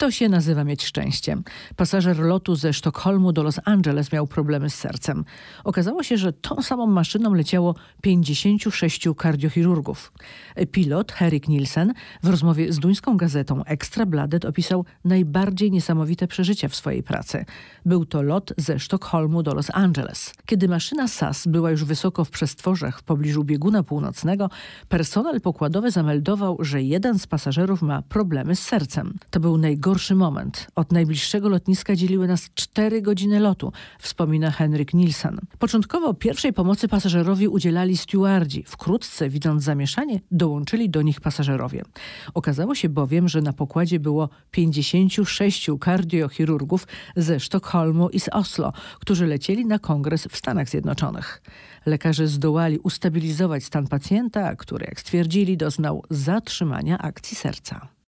To się nazywa mieć szczęście. Pasażer lotu ze Sztokholmu do Los Angeles miał problemy z sercem. Okazało się, że tą samą maszyną leciało 56 kardiochirurgów. Pilot Henrik Nielsen w rozmowie z duńską gazetą Extra Bladet opisał najbardziej niesamowite przeżycia w swojej pracy. Był to lot ze Sztokholmu do Los Angeles. Kiedy maszyna SAS była już wysoko w przestworzach w pobliżu bieguna północnego, personel pokładowy zameldował, że jeden z pasażerów ma problemy z sercem. To był najgorszy najgorszy moment. Od najbliższego lotniska dzieliły nas cztery godziny lotu, wspomina Henryk Nilsson. Początkowo pierwszej pomocy pasażerowi udzielali stewardzi. Wkrótce, widząc zamieszanie, dołączyli do nich pasażerowie. Okazało się bowiem, że na pokładzie było 56 kardiochirurgów ze Sztokholmu i z Oslo, którzy lecieli na kongres w Stanach Zjednoczonych. Lekarze zdołali ustabilizować stan pacjenta, który, jak stwierdzili, doznał zatrzymania akcji serca.